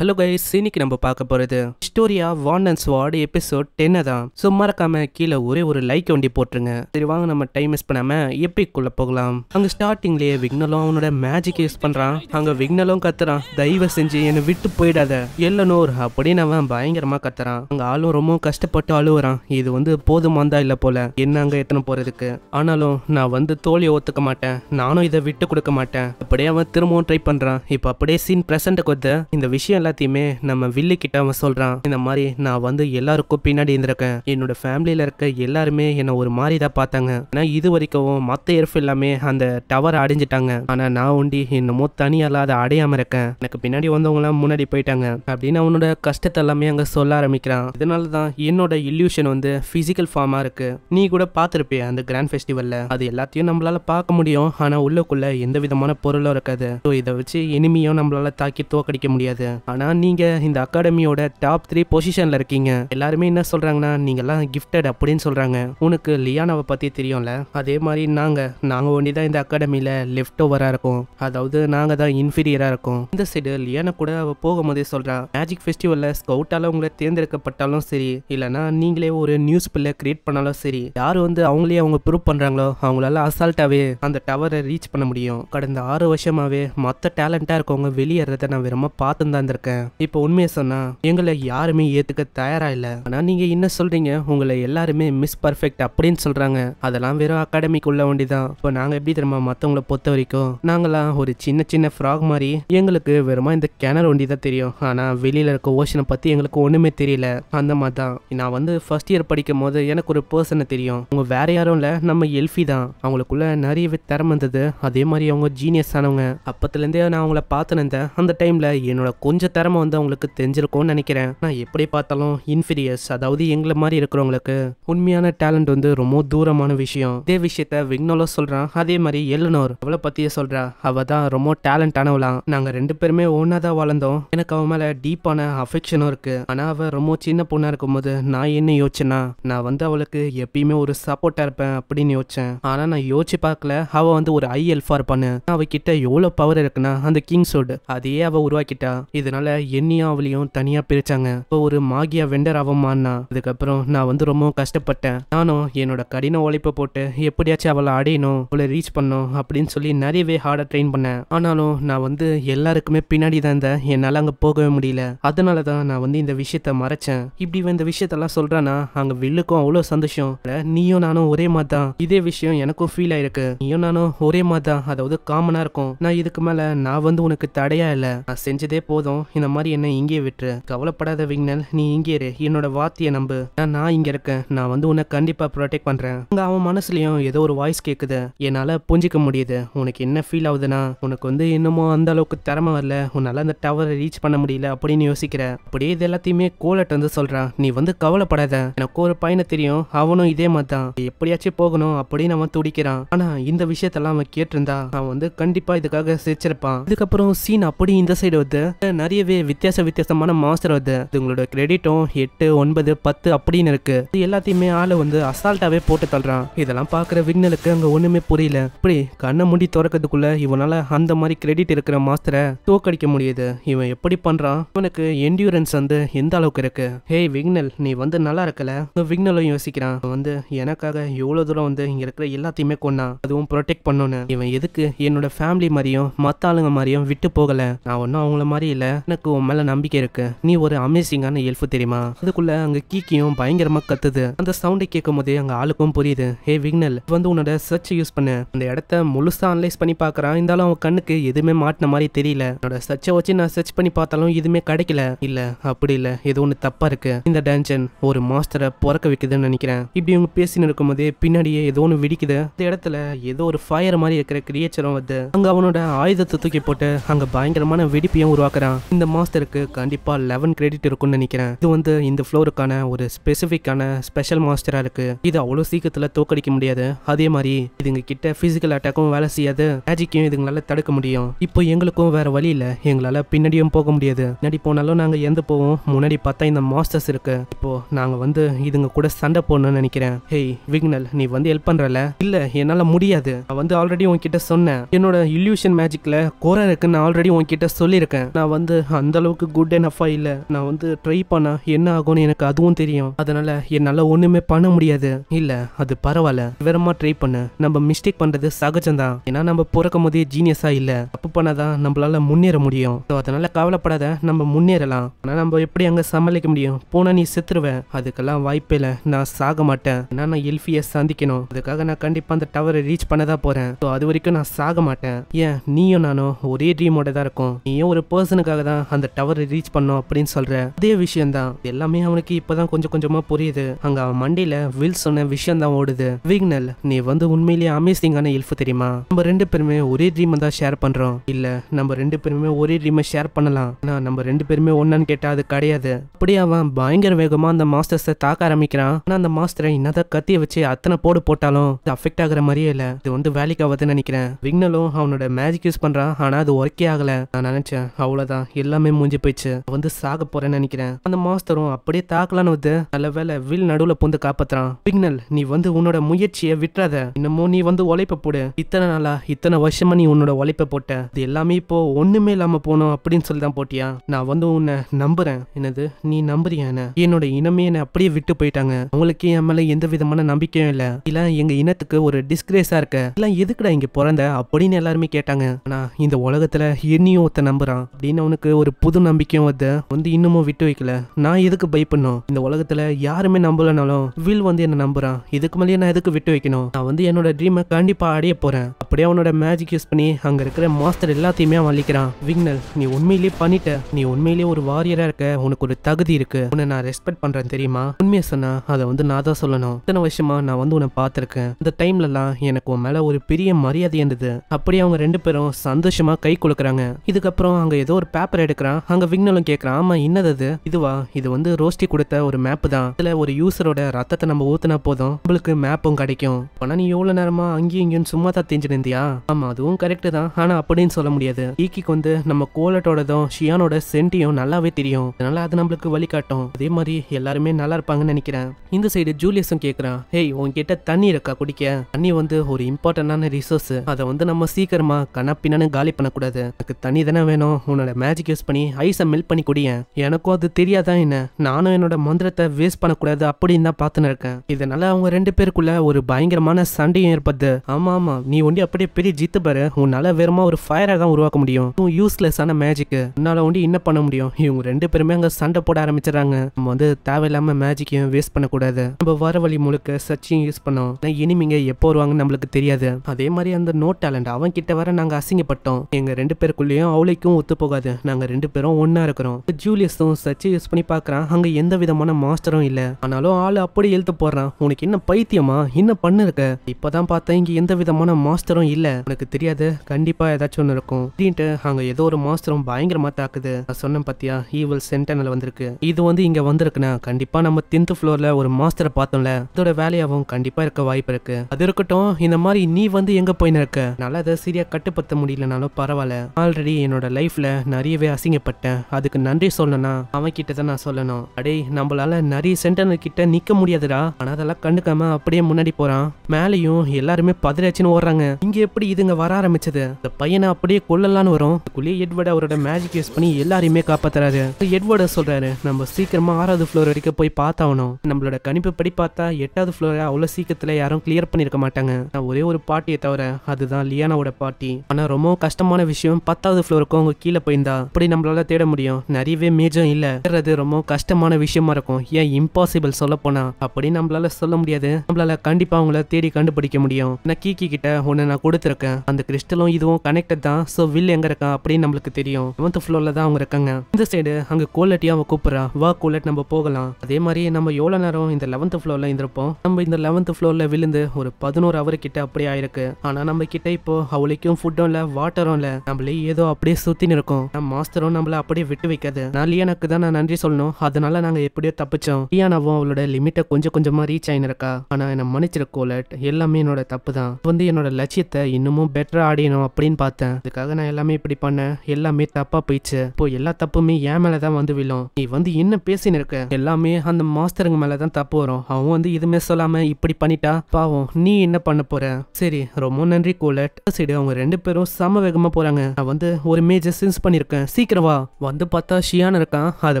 hello guys இன்னைக்கு நம்ம பார்க்க போகிறது ஸ்டோரியா வான் அண்ட் ஸ்வாட் எபிசோட் டென்னை தான் ஸோ மறக்காம கீழே ஒரே ஒரு லைக் ஒண்டி போட்டுருங்க சரி வாங்க நம்ம டைம் மிஸ் பண்ணாம எப்பிக்குள்ள போகலாம் அங்கே ஸ்டார்டிங்லேயே விக்னலும் அவனோட மேஜிக் யூஸ் பண்ணுறான் அங்கே விக்னலும் கத்துறான் தயவு செஞ்சு என்னை விட்டு போயிடாத எல்லனோர் அப்படின்னு அவன் பயங்கரமாக கத்துறான் அங்கே ஆளும் ரொம்ப கஷ்டப்பட்டு அழுவுறான் இது வந்து போதுமாந்தா இல்லை போல என்ன அங்கே எத்தனை போகிறதுக்கு ஆனாலும் நான் வந்து தோழியை ஒத்துக்க மாட்டேன் நானும் இதை விட்டு கொடுக்க மாட்டேன் அப்படியே அவன் திரும்பவும் ட்ரை பண்ணுறான் இப்போ அப்படியே சீன் ப்ரெசண்ட்டுக்கு வந்து இந்த விஷயம் எல்லாத்தையுமே நம்ம வில்லு கிட்ட அவன் சொல்றான் இந்த மாதிரி நான் வந்து எல்லாருக்கும் பின்னாடி இருந்திருக்கேன் என்னோட ஃபேமிலியில இருக்க எல்லாருமே என்ன ஒரு மாதிரி தான் பார்த்தாங்க ஆனா இது வரைக்கும் மத்த எர்ஃப் எல்லாமே அந்த டவர் அடைஞ்சிட்டாங்க ஆனா நான் ஒண்டி என்னமோ தனியால அதை அடையாம இருக்கேன் எனக்கு பின்னாடி வந்தவங்க எல்லாம் முன்னாடி போயிட்டாங்க அப்படின்னு அவனோட கஷ்டத்தை எல்லாமே அங்க சொல்ல ஆரம்பிக்கிறான் இதனாலதான் என்னோட இல்யூஷன் வந்து பிசிக்கல் ஃபார்மா இருக்கு நீ கூட பாத்திருப்பிய அந்த கிராண்ட் ஃபெஸ்டிவல்ல அது எல்லாத்தையும் நம்மளால பார்க்க முடியும் ஆனா உள்ளக்குள்ள எந்த விதமான பொருளும் இருக்காது ஸோ இதை வச்சு இனிமையும் நம்மளால தாக்கி தோக்கடிக்க முடியாது ஆனால் நீங்கள் இந்த அகாடமியோட டாப் த்ரீ பொசிஷனில் இருக்கீங்க எல்லாருமே என்ன சொல்கிறாங்கன்னா நீங்கள்லாம் கிஃப்டட் அப்படின்னு சொல்கிறாங்க உனக்கு லியானாவை பற்றி தெரியும்ல அதே மாதிரி நாங்கள் நாங்கள் ஒண்டி தான் இந்த அகாடமியில் லெஃப்ட் ஓவராக இருக்கும் அதாவது நாங்கள் தான் இன்ஃபீரியராக இருக்கும் இந்த சைடு லியானா கூட அவள் போகும்போதே சொல்கிறான் மேஜிக் ஃபெஸ்டிவலில் ஸ்கவுட்டால் உங்களை தேர்ந்தெடுக்கப்பட்டாலும் சரி இல்லைனா நீங்களே ஒரு நியூஸ் பிள்ளை கிரியேட் பண்ணாலும் சரி யார் வந்து அவங்களே அவங்க ப்ரூவ் பண்ணுறாங்களோ அவங்களால அசால்ட்டாகவே அந்த டவரை ரீச் பண்ண முடியும் கடந்த ஆறு வருஷமாகவே மற்ற டேலண்ட்டாக இருக்கவங்க வெளியேறத நான் விரும்ப பார்த்துன்னு தான் இருக்கேன் இப்போ உண்மையை சொன்னா எங்களை யாருமே ஏத்துக்க தயாரா இல்ல ஆனா நீங்க என்ன சொல்றீங்க உங்களை எல்லாருமே மிஸ் பர்ஃபெக்ட் அப்படின்னு சொல்றாங்க அதெல்லாம் வெறும் அகாடமிக்கு உள்ள ஒண்டிதான் இப்போ நாங்க எப்படி தெரியுமா மத்தவங்களை பொறுத்த வரைக்கும் நாங்களாம் ஒரு சின்ன சின்ன ஃப்ராக் மாதிரி எங்களுக்கு வெறுமா இந்த கிணறு ஒண்டி தான் தெரியும் ஆனா வெளியில இருக்க ஓஷனை பத்தி எங்களுக்கு ஒண்ணுமே தெரியல அந்த மாதிரி தான் நான் வந்து ஃபர்ஸ்ட் இயர் படிக்கும் போது எனக்கு ஒரு பர்சனை தெரியும் அவங்க வேற யாரும் இல்ல நம்ம எல்ஃபி தான் அவங்களுக்குள்ள நிறையவே திறமை இருந்தது அதே மாதிரி அவங்க ஜீனியஸ் ஆனவங்க அப்பத்துலேருந்தே நான் அவங்கள பார்த்துனேன் அந்த டைம்ல என்னோட கொஞ்ச திறமை வந்து அவங்களுக்கு தெரிஞ்சிருக்கும்னு நினைக்கிறேன் நான் எப்படி பார்த்தாலும் இன்ஃபீரியர்ஸ் அதாவது எங்களை மாதிரி இருக்கிறவங்களுக்கு உண்மையான டேலண்ட் வந்து ரொம்ப தூரமான விஷயம் இதே விஷயத்த விக்னோலோ சொல்றான் அதே மாதிரி எல்லனோர் அவளை பத்தியே சொல்றா அவ தான் ரொம்ப டேலண்ட் ஆனவளாம் நாங்க ரெண்டு பேருமே ஒன்னா தான் வளர்ந்தோம் எனக்கு அவன் மேல டீப்பான அஃபெக்ஷனும் இருக்கு ஆனா அவ ரொம்ப சின்ன பொண்ணா இருக்கும்போது நான் என்ன யோசிச்சேனா நான் வந்து அவளுக்கு எப்பயுமே ஒரு சப்போர்ட்டா இருப்பேன் அப்படின்னு யோசிச்சேன் ஆனா நான் யோசிச்சு பார்க்கல அவ வந்து ஒரு ஐ எல்ஃபா இருப்பான்னு அவகிட்ட எவ்வளவு பவர் இருக்குன்னா அந்த கிங் அதையே அவ உருவாக்கிட்டா இதனால அதனால என்னையும் அவளையும் தனியாக பிரித்தாங்க இப்போ ஒரு மாகியா வெண்டர் ஆவமான்னா அதுக்கப்புறம் நான் வந்து ரொம்ப கஷ்டப்பட்டேன் நானும் என்னோட கடின உழைப்பை போட்டு எப்படியாச்சும் அவளை அடையணும் அவளை ரீச் பண்ணும் அப்படின்னு சொல்லி நிறையவே ஹார்டா ட்ரெயின் பண்ணேன் ஆனாலும் நான் வந்து எல்லாருக்குமே பின்னாடி தான் இருந்தேன் என்னால் அங்கே போகவே முடியல அதனால தான் நான் வந்து இந்த விஷயத்த மறைச்சேன் இப்படி இந்த விஷயத்தெல்லாம் சொல்றேன்னா அங்கே வில்லுக்கும் அவ்வளோ சந்தோஷம் நீயும் நானும் ஒரே மாதிரி தான் இதே விஷயம் எனக்கும் ஃபீல் ஆயிருக்கு நீயும் நானும் ஒரே மாதிரி தான் அதாவது காமனாக இருக்கும் நான் இதுக்கு மேலே நான் வந்து உனக்கு தடையா இல்லை நான் செஞ்சதே போதும் இந்த மாதிரி என்ன இங்கே விட்டுரு கவலைப்படாத விக்னல் நீ இங்கே இரு என்னோட வார்த்தையை நம்பு நான் இங்க இருக்கேன் நான் வந்து உன்னை கண்டிப்பா ப்ரொடெக்ட் பண்றேன் அங்க அவன் மனசுலயும் ஏதோ ஒரு வாய்ஸ் கேக்குது என்னால புரிஞ்சிக்க முடியுது உனக்கு என்ன ஃபீல் ஆகுதுன்னா உனக்கு வந்து இன்னமும் அந்த அளவுக்கு திறமை வரல உன்னால அந்த டவரை ரீச் பண்ண முடியல அப்படின்னு யோசிக்கிற அப்படியே இது எல்லாத்தையுமே கோலட் வந்து சொல்றான் நீ வந்து கவலைப்படாத எனக்கு ஒரு பையனை தெரியும் அவனும் இதே மாதிரி தான் எப்படியாச்சும் போகணும் அப்படின்னு அவன் துடிக்கிறான் ஆனா இந்த விஷயத்தெல்லாம் அவன் கேட்டிருந்தா அவன் வந்து கண்டிப்பா இதுக்காக சிரிச்சிருப்பான் இதுக்கப்புறம் சீன் அப்படி இந்த சைடு வந்து நிறைய நிறையவே வித்தியாச வித்தியாசமான மாஸ்டர் வருது உங்களோட கிரெடிட்டும் எட்டு ஒன்பது பத்து அப்படின்னு இருக்கு இது எல்லாத்தையுமே ஆளை வந்து அசால்ட்டாவே போட்டு தள்ளுறான் இதெல்லாம் பார்க்குற விக்னலுக்கு அங்கே ஒன்றுமே புரியல இப்படி கண்ணை முடி திறக்கிறதுக்குள்ள இவனால அந்த மாதிரி கிரெடிட் இருக்கிற மாஸ்டரை தோக்கடிக்க முடியுது இவன் எப்படி பண்றான் இவனுக்கு என்டியூரன்ஸ் வந்து எந்த அளவுக்கு இருக்கு ஹேய் விக்னல் நீ வந்து நல்லா இருக்கல விக்னலும் யோசிக்கிறான் வந்து எனக்காக எவ்வளவு தூரம் வந்து இங்கே இருக்கிற எல்லாத்தையுமே கொண்டான் அதுவும் ப்ரொடெக்ட் பண்ணணும் இவன் எதுக்கு என்னோட ஃபேமிலி மாதிரியும் மற்ற ஆளுங்க மாதிரியும் விட்டு போகலை நான் ஒன்றும் அவங்கள மாதிரி இல்ல எனக்கு உன் மேல நம்பிக்கை இருக்கு நீ ஒரு அமேசிங்கான எல்ஃபு தெரியுமா அதுக்குள்ள அங்க கீக்கியும் பயங்கரமா கத்துது அந்த சவுண்டை கேட்கும் போதே அங்க ஆளுக்கும் புரியுது ஹே விக்னல் வந்து உன்னோட சர்ச் யூஸ் பண்ணு அந்த இடத்த முழுசா அனலைஸ் பண்ணி பாக்குறான் இருந்தாலும் அவன் கண்ணுக்கு எதுவுமே மாட்டின மாதிரி தெரியல என்னோட சர்ச்சை வச்சு நான் சர்ச் பண்ணி பார்த்தாலும் எதுவுமே கிடைக்கல இல்ல அப்படி இல்ல ஏதோ ஒண்ணு தப்பா இருக்கு இந்த டேஞ்சன் ஒரு மாஸ்டரை பொறக்க வைக்குதுன்னு நினைக்கிறேன் இப்படி இவங்க பேசின்னு இருக்கும் போதே பின்னாடியே ஏதோ ஒன்று விடிக்குது இந்த இடத்துல ஏதோ ஒரு ஃபயர் மாதிரி இருக்கிற கிரியேச்சரும் வந்து அங்க அவனோட ஆயுதத்தை தூக்கி போட்டு அங்க பயங்கரமான வெடிப்பையும் உருவாக்குறான் இந்த மாஸ்டருக்கு கண்டிப்பாக லெவன் கிரெடிட் இருக்கும்னு நினைக்கிறேன் இது வந்து இந்த ஃப்ளோருக்கான ஒரு ஸ்பெசிஃபிக்கான ஸ்பெஷல் மாஸ்டராக இருக்குது இது அவ்வளோ சீக்கிரத்தில் தோக்கடிக்க முடியாது அதே மாதிரி இதுங்க கிட்ட ஃபிசிக்கல் அட்டாக்கும் வேலை செய்யாது மேஜிக்கையும் இதுங்களால தடுக்க முடியும் இப்போ எங்களுக்கும் வேற வழி இல்லை எங்களால் பின்னாடியும் போக முடியாது பின்னாடி போனாலும் நாங்கள் எந்த போவோம் முன்னாடி பார்த்தா இந்த மாஸ்டர்ஸ் இருக்கு இப்போ நாங்கள் வந்து இதுங்க கூட சண்டை போடணும்னு நினைக்கிறேன் ஹேய் விக்னல் நீ வந்து ஹெல்ப் பண்ணுறல இல்லை என்னால் முடியாது நான் வந்து ஆல்ரெடி உங்ககிட்ட சொன்னேன் என்னோட இல்யூஷன் மேஜிக்கில் கோரா இருக்குன்னு நான் ஆல்ரெடி உங்ககிட்ட சொல்லியிருக்கேன் நான் வந்து அந்த அளவுக்கு குட் எனஃபாக இல்லை நான் வந்து ட்ரை பண்ணா என்ன ஆகும்னு எனக்கு அதுவும் தெரியும் அதனால் என்னால் ஒன்றுமே பண்ண முடியாது இல்லை அது பரவாயில்ல விவரமாக ட்ரை பண்ணு நம்ம மிஸ்டேக் பண்ணுறது தான் ஏன்னா நம்ம பிறக்கும் போதே ஜீனியஸாக இல்லை தப்பு பண்ணாதான் நம்மளால் முன்னேற முடியும் ஸோ அதனால் கவலைப்படாத நம்ம முன்னேறலாம் ஆனால் நம்ம எப்படி அங்கே சமாளிக்க முடியும் போனால் நீ செத்துருவேன் அதுக்கெல்லாம் வாய்ப்பே இல்லை நான் சாக மாட்டேன் நான் எல்ஃபியை சந்திக்கணும் அதுக்காக நான் கண்டிப்பாக அந்த டவரை ரீச் பண்ண தான் போகிறேன் ஸோ அது வரைக்கும் நான் சாக மாட்டேன் ஏன் நீயும் நானும் ஒரே ட்ரீமோட தான் இருக்கும் நீயும் ஒரு பர்சனுக்காக தான் அந்த டவரை ரீச் பண்ணோம் அப்படின்னு சொல்ற அதே விஷயம் தான் எல்லாமே அவனுக்கு இப்பதான் கொஞ்சம் கொஞ்சமா புரியுது அங்க அவன் மண்டியில வில் சொன்ன விஷயம் தான் ஓடுது விக்னல் நீ வந்து உண்மையிலேயே அமேசிங்கான இல்ஃபு தெரியுமா நம்ம ரெண்டு பேருமே ஒரே ட்ரீம் தான் ஷேர் பண்றோம் இல்ல நம்ம ரெண்டு பேருமே ஒரே ட்ரீமை ஷேர் பண்ணலாம் ஆனா நம்ம ரெண்டு பேருமே ஒன்னான்னு கேட்டா அது கிடையாது அப்படியே அவன் பயங்கர வேகமா அந்த மாஸ்டர்ஸை தாக்க ஆரம்பிக்கிறான் ஆனா அந்த மாஸ்டரை என்னதான் கத்திய வச்சு அத்தனை போடு போட்டாலும் இது அஃபெக்ட் ஆகுற மாதிரியே இல்ல இது வந்து வேலைக்கு ஆகுதுன்னு நினைக்கிறேன் விக்னலும் அவனோட மேஜிக் யூஸ் பண்றான் ஆனா அது ஒர்க்கே ஆகல நான் நினைச்சேன் அவ்வளவுதான் எல்லாமே மூஞ்சி போயிடுச்சு வந்து சாக போறேன்னு நினைக்கிறேன் அந்த மாஸ்டரும் அப்படியே தாக்கலான்னு வந்து நல்ல வேலை வில் நடுவுல பூந்து காப்பாத்துறான் பிக்னல் நீ வந்து உன்னோட முயற்சியை விட்டுறாத இன்னமும் நீ வந்து உழைப்ப போடு இத்தனை நாளா இத்தனை வருஷமா நீ உன்னோட உழைப்ப போட்ட இது எல்லாமே இப்போ ஒண்ணுமே இல்லாம போனோம் அப்படின்னு சொல்லி தான் போட்டியா நான் வந்து உன்னை நம்புறேன் என்னது நீ நம்புறியா என்னோட இனமே என்னை அப்படியே விட்டு போயிட்டாங்க அவங்களுக்கு என் மேல எந்த விதமான நம்பிக்கையும் இல்ல இல்ல எங்க இனத்துக்கு ஒரு டிஸ்கிரேஸா இருக்க இல்லாம் எதுக்குடா இங்க பிறந்த அப்படின்னு எல்லாருமே கேட்டாங்க ஆனா இந்த உலகத்துல என்னையும் ஒருத்த நம்புறான் அப்படின்னு அவனுக்கு எனக்கு ஒரு புது நம்பிக்கையும் வந்து வந்து இன்னமும் விட்டு வைக்கல நான் எதுக்கு பயப்படணும் இந்த உலகத்தில் யாருமே நம்பலனாலும் வில் வந்து என்ன நம்புறான் இதுக்கு மேலேயே நான் எதுக்கு விட்டு வைக்கணும் நான் வந்து என்னோட ட்ரீமை கண்டிப்பாக அடைய போகிறேன் அப்படியே அவனோட மேஜிக் யூஸ் பண்ணி அங்கே இருக்கிற மாஸ்டர் எல்லாத்தையுமே அவன் அழிக்கிறான் விக்னல் நீ உண்மையிலேயே பண்ணிட்ட நீ உண்மையிலேயே ஒரு வாரியராக இருக்க உனக்கு ஒரு தகுதி இருக்கு உன்னை நான் ரெஸ்பெக்ட் பண்ணுறேன் தெரியுமா உண்மையை சொன்னா அதை வந்து நான் தான் சொல்லணும் இத்தனை வருஷமா நான் வந்து உன்னை பார்த்துருக்கேன் இந்த டைம்லலாம் எனக்கு உன் மேலே ஒரு பெரிய மரியாதை இருந்தது அப்படியே அவங்க ரெண்டு பேரும் சந்தோஷமாக கை கொடுக்குறாங்க இதுக்கப்புறம் அங்கே ஏதோ ஒரு பேப்பர் பேப்பர் எடுக்கிறான் அங்க விக்னலும் கேட்கறான் ஆமா என்னது இதுவா இது வந்து ரோஸ்டி கொடுத்த ஒரு மேப் தான் இதுல ஒரு யூசரோட ரத்தத்தை நம்ம ஊத்துனா போதும் உங்களுக்கு மேப்பும் கிடைக்கும் ஆனா நீ எவ்வளவு நேரமா அங்கேயும் இங்கேயும் சும்மா தான் தெரிஞ்சு நிந்தியா ஆமா அதுவும் கரெக்ட் தான் ஆனா அப்படின்னு சொல்ல முடியாது ஈக்கிக்கு வந்து நம்ம கோலட்டோடதும் ஷியானோட சென்டியும் நல்லாவே தெரியும் அதனால அது நம்மளுக்கு வழிகாட்டும் அதே மாதிரி எல்லாருமே நல்லா இருப்பாங்கன்னு நினைக்கிறேன் இந்த சைடு ஜூலியஸும் கேக்குறான் ஹேய் உன்கிட்ட தண்ணி இருக்கா குடிக்க தண்ணி வந்து ஒரு இம்பார்ட்டன்டான ரிசோர்ஸ் அதை வந்து நம்ம சீக்கிரமா கனப்பின்னு காலி பண்ணக்கூடாது எனக்கு தண்ணி தானே வேணும் உன்னோட மேஜிக் யூஸ் பண்ணி ஐஸை மெல்ட் பண்ணி கொடிய எனக்கும் அது தெரியாதா என்ன நானும் என்னோட மந்திரத்தை வேஸ்ட் பண்ணக்கூடாது அப்படின்னு தான் பார்த்துன்னு இருக்கேன் இதனால அவங்க ரெண்டு பேருக்குள்ள ஒரு பயங்கரமான சண்டையும் ஏற்படுது ஆமா ஆமா நீ ஒண்டி அப்படியே பெரிய ஜித்து பாரு உன்னால வெறுமா ஒரு ஃபயரை தான் உருவாக்க முடியும் ஆன மேஜிக் உன்னால ஒண்டி என்ன பண்ண முடியும் இவங்க ரெண்டு பேருமே அங்க சண்டை போட ஆரம்பிச்சிடறாங்க நம்ம வந்து தேவையில்லாம மேஜிக்கையும் வேஸ்ட் பண்ணக்கூடாது நம்ம வர வழி முழுக்க சச்சியும் யூஸ் பண்ணோம் இனிமேங்க எப்போ வருவாங்கன்னு நம்மளுக்கு தெரியாது அதே மாதிரி அந்த நோட் டேலண்ட் அவன் கிட்ட வர நாங்க அசிங்கப்பட்டோம் எங்க ரெண்டு பேருக்குள்ளேயும் அவளைக்கும் ஒத்து போகாது நாங்க நாங்கள் ரெண்டு பேரும் ஒன்றா இருக்கிறோம் ஜூலியஸும் சர்ச்சை யூஸ் பண்ணி பார்க்குறான் அங்கே எந்த விதமான மாஸ்டரும் இல்லை ஆனாலும் ஆள் அப்படி எழுத்து போடுறான் உனக்கு என்ன பைத்தியமா என்ன பண்ணிருக்க இப்போதான் பார்த்தேன் இங்கே எந்த விதமான மாஸ்டரும் இல்லை உனக்கு தெரியாது கண்டிப்பாக ஏதாச்சும் ஒன்று இருக்கும் அப்படின்ட்டு அங்கே ஏதோ ஒரு மாஸ்டரும் பயங்கரமாக தாக்குது நான் சொன்னேன் பார்த்தியா ஈவல் சென்டனல் வந்திருக்கு இது வந்து இங்கே வந்திருக்குன்னா கண்டிப்பாக நம்ம டென்த் ஃப்ளோரில் ஒரு மாஸ்டரை பார்த்தோம்ல இதோட வேலையாகவும் கண்டிப்பாக இருக்க வாய்ப்பு இருக்கு அது இருக்கட்டும் இந்த மாதிரி நீ வந்து எங்கே போயின்னு இருக்க நல்லா அதை சரியாக கட்டுப்படுத்த முடியலனாலும் பரவாயில்ல ஆல்ரெடி என்னோட லைஃப்பில் நிறையவே ரொம்பவே அசிங்கப்பட்டேன் அதுக்கு நன்றி சொல்லணும் அவன் கிட்ட தான் நான் சொல்லணும் அடே நம்மளால நிறைய சென்டர் கிட்ட நிக்க முடியாதுடா ஆனா அதெல்லாம் கண்டுக்காம அப்படியே முன்னாடி போறான் மேலையும் எல்லாருமே பதிலாச்சுன்னு ஓடுறாங்க இங்க எப்படி இதுங்க வர ஆரம்பிச்சது இந்த பையனை அப்படியே கொல்லலான்னு வரும் குள்ளே எட்வர்டு அவரோட மேஜிக் யூஸ் பண்ணி எல்லாரையுமே காப்பாத்துறாரு எட்வர்ட் சொல்றாரு நம்ம சீக்கிரமா ஆறாவது ஃப்ளோர் வரைக்கும் போய் பார்த்தாவணும் நம்மளோட கணிப்பு படி பார்த்தா எட்டாவது ஃப்ளோரை அவ்வளோ சீக்கிரத்தில் யாரும் கிளியர் பண்ணியிருக்க மாட்டாங்க நான் ஒரே ஒரு பாட்டியை தவிர அதுதான் லியானாவோட பாட்டி ஆனால் ரொம்ப கஷ்டமான விஷயம் பத்தாவது ஃப்ளோருக்கும் அவங்க கீழே போயிருந்தா எப்படி நம்மளால தேட முடியும் நிறையவே மேஜம் இல்லை தேடுறது ரொம்ப கஷ்டமான விஷயமா இருக்கும் ஏன் இம்பாசிபிள் சொல்ல போனா அப்படி நம்மளால சொல்ல முடியாது நம்மளால கண்டிப்பா அவங்கள தேடி கண்டுபிடிக்க முடியும் நான் கீக்கி கிட்ட உன்னை நான் கொடுத்துருக்கேன் அந்த கிறிஸ்டலும் இதுவும் கனெக்டட் தான் ஸோ வில் எங்க இருக்கா அப்படின்னு நம்மளுக்கு தெரியும் செவன்த் ஃப்ளோர்ல தான் அவங்க இருக்காங்க இந்த சைடு அங்க கோலட்டியா அவன் கூப்பிடா வா கோலட் நம்ம போகலாம் அதே மாதிரி நம்ம எவ்வளவு நேரம் இந்த லெவன்த் ஃப்ளோர்ல இருந்திருப்போம் நம்ம இந்த லெவன்த் ஃபுளோர்ல விழுந்து ஒரு பதினோரு அவர் கிட்ட அப்படியே ஆயிருக்கு ஆனா நம்ம கிட்ட இப்போ அவளுக்கும் ஃபுட்டும் இல்ல வாட்டரும் இல்ல நம்மளே ஏதோ அப்படியே சுத்தின்னு இருக்கும் நம்ம மாஸ்டரும் நம்மள அப்படியே விட்டு வைக்காது நான் லியானாக்கு தான் நான் நன்றி சொல்லணும் அதனால நாங்க எப்படியோ தப்பிச்சோம் லியானாவும் அவளோட லிமிட்டை கொஞ்சம் கொஞ்சமா ரீச் ஆயினிருக்கா ஆனா என்ன மன்னிச்சிரு கோலட் எல்லாமே என்னோட தப்பு தான் வந்து என்னோட லட்சியத்தை இன்னமும் பெட்டரா ஆடியணும் அப்படின்னு பார்த்தேன் அதுக்காக நான் எல்லாமே இப்படி பண்ணேன் எல்லாமே தப்பா போயிடுச்சு இப்போ எல்லா தப்புமே என் மேலதான் வந்து விழும் நீ வந்து என்ன பேசின்னு இருக்க எல்லாமே அந்த மாஸ்டருங்க மேலதான் தப்பு வரும் அவன் வந்து இதுமே சொல்லாம இப்படி பண்ணிட்டா பாவம் நீ என்ன பண்ண போற சரி ரொம்ப நன்றி கோலட் சரி அவங்க ரெண்டு பேரும் சம வேகமா போறாங்க நான் வந்து ஒரு மேஜர் சென்ஸ் பண்ணிருக்கேன் சீக்கிரம் வா வந்து பார்த்தா ஷியான் இருக்கான் அதை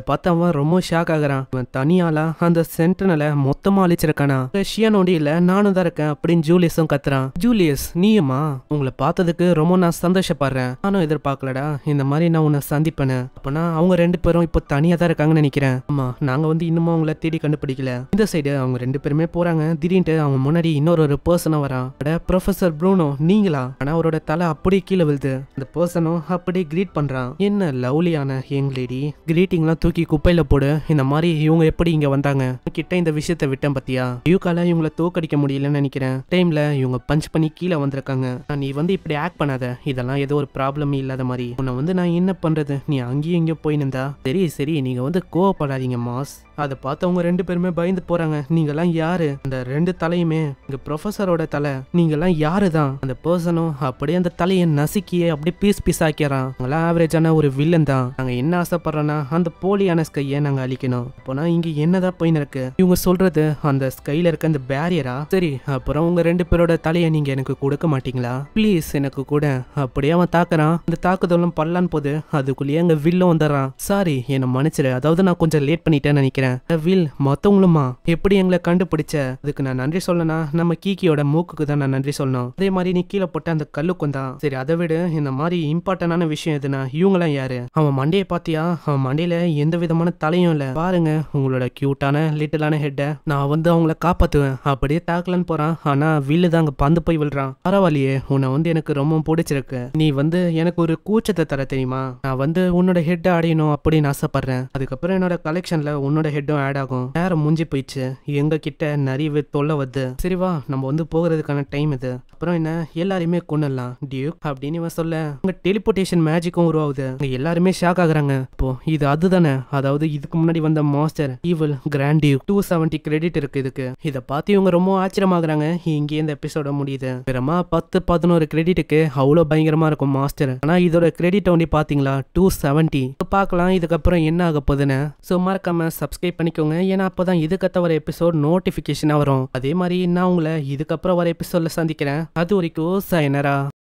பார்த்து அவன் ரொம்ப ஷாக் ஆகுறான் அவன் தனியாலா அந்த சென்டனலை மொத்தமா அழிச்சிருக்கானா ஷியான் இல்ல நானும் தான் இருக்கேன் அப்படின்னு ஜூலியஸும் கத்துறான் ஜூலியஸ் நீயுமா உங்களை பார்த்ததுக்கு ரொம்ப நான் சந்தோஷப்படுறேன் நானும் எதிர்பார்க்கலடா இந்த மாதிரி நான் உன்னை சந்திப்பேன்னு அப்பனா அவங்க ரெண்டு பேரும் இப்போ தனியா தான் இருக்காங்கன்னு நினைக்கிறேன் ஆமா நாங்க வந்து இன்னுமா அவங்கள தேடி கண்டுபிடிக்கல இந்த சைடு அவங்க ரெண்டு பேருமே போறாங்க திடீர்னு அவங்க முன்னாடி இன்னொரு ஒரு பர்சனும் வரான் ப்ரொஃபசர் ப்ரூனோ நீங்களா ஆனா அவரோட தலை அப்படியே கீழே விழுது அந்த பர்சனும் அப்படியே கிரீட் பண்றான் என்ன என்ன லவ்லியான யங் லேடி கிரீட்டிங்லாம் தூக்கி குப்பையில் போடு இந்த மாதிரி இவங்க எப்படி இங்கே வந்தாங்க கிட்ட இந்த விஷயத்த விட்டேன் பத்தியா யூகால இவங்கள தோக்கடிக்க முடியலன்னு நினைக்கிறேன் டைம்ல இவங்க பஞ்ச் பண்ணி கீழே வந்திருக்காங்க நீ வந்து இப்படி ஆக்ட் பண்ணாத இதெல்லாம் ஏதோ ஒரு ப்ராப்ளம் இல்லாத மாதிரி உன்னை வந்து நான் என்ன பண்றது நீ அங்கேயும் இங்கே போய் நின்றா சரி சரி நீங்க வந்து கோவப்படாதீங்க மாஸ் அதை பார்த்தவங்க ரெண்டு பேருமே பயந்து போறாங்க நீங்கெல்லாம் யாரு அந்த ரெண்டு தலையுமே இங்க ப்ரொஃபஸரோட தலை நீங்கெல்லாம் யாரு தான் அந்த பர்சனும் அப்படியே அந்த தலையை நசுக்கியே அப்படியே பீஸ் பீஸ் ஆக்கிறான் அவங்களாம் ஆவரேஜான ஒரு ஒரு வில்லன் தான் நாங்க என்ன ஆசைப்படுறோம்னா அந்த போலியான ஸ்கையை நாங்க அழிக்கணும் அப்போனா இங்க என்னதான் போய் இருக்கு இவங்க சொல்றது அந்த ஸ்கைல இருக்க அந்த பேரியரா சரி அப்புறம் உங்க ரெண்டு பேரோட தலையை நீங்க எனக்கு கொடுக்க மாட்டீங்களா ப்ளீஸ் எனக்கு கூட அப்படியே அவன் தாக்குறான் அந்த தாக்குதலும் பல்லான் போது அதுக்குள்ளேயே அங்க வில்லும் வந்துடுறான் சாரி என்னை மன்னிச்சிரு அதாவது நான் கொஞ்சம் லேட் பண்ணிட்டேன்னு நினைக்கிறேன் வில் மத்தவங்களுமா எப்படி எங்களை கண்டுபிடிச்ச அதுக்கு நான் நன்றி சொல்லனா நம்ம கீக்கியோட மூக்குக்கு தான் நான் நன்றி சொல்லணும் அதே மாதிரி நீ கீழே போட்ட அந்த கல்லுக்கும் தான் சரி அதை விட இந்த மாதிரி இம்பார்ட்டன்டான விஷயம் எதுனா இவங்களாம் யாரு அவன் மண்டையை பாத்தியா அவன் மண்டையில எந்த விதமான தலையும் இல்ல பாருங்க உங்களோட கியூட்டான லிட்டிலான ஹெட்ட நான் வந்து அவங்கள காப்பாத்துவேன் அப்படியே தாக்கலன்னு போறான் ஆனா வில்லு தான் அங்க பந்து போய் விழுறான் பரவாயில்லையே உன்னை வந்து எனக்கு ரொம்ப பிடிச்சிருக்கு நீ வந்து எனக்கு ஒரு கூச்சத்தை தர தெரியுமா நான் வந்து உன்னோட ஹெட்டை அடையணும் அப்படின்னு ஆசைப்படுறேன் அதுக்கப்புறம் என்னோட கலெக்ஷன்ல உன்னோட ஹெட்டும் ஆட் ஆகும் நேரம் முஞ்சி போயிடுச்சு எங்க கிட்ட நிறைய தொல்லை வருது சரிவா நம்ம வந்து போகிறதுக்கான டைம் இது அப்புறம் என்ன எல்லாரையுமே கொண்டுலாம் டியூக் அப்படின்னு இவன் சொல்ல உங்க டெலிபோர்டேஷன் மேஜிக்கும் உருவாகுது எல்லாருமே ஷாக் ஆகுறாங்க இப்போ இது அதுதானே அதாவது இதுக்கு முன்னாடி வந்த மாஸ்டர் ஈவல் கிராண்ட் டியூ டூ செவன்டி கிரெடிட் இருக்கு இதுக்கு இதை பார்த்து இவங்க ரொம்ப ஆச்சரியமாகறாங்க இங்கே இந்த எபிசோட முடியுது பெருமா பத்து பதினோரு கிரெடிட்டுக்கு அவ்வளோ பயங்கரமா இருக்கும் மாஸ்டர் ஆனா இதோட கிரெடிட் வந்து பாத்தீங்களா டூ செவன்டி பார்க்கலாம் இதுக்கப்புறம் என்ன ஆக போகுதுன்னு ஸோ மறக்காம சப்ஸ்கிரைப் பண்ணிக்கோங்க ஏன்னா அப்போதான் இதுக்கத்த வர எபிசோட் நோட்டிஃபிகேஷனாக வரும் அதே மாதிரி நான் உங்களை இதுக்கப்புறம் வர எபிசோட்ல சந்திக்கிறேன் அது வரைக்கும் சைனரா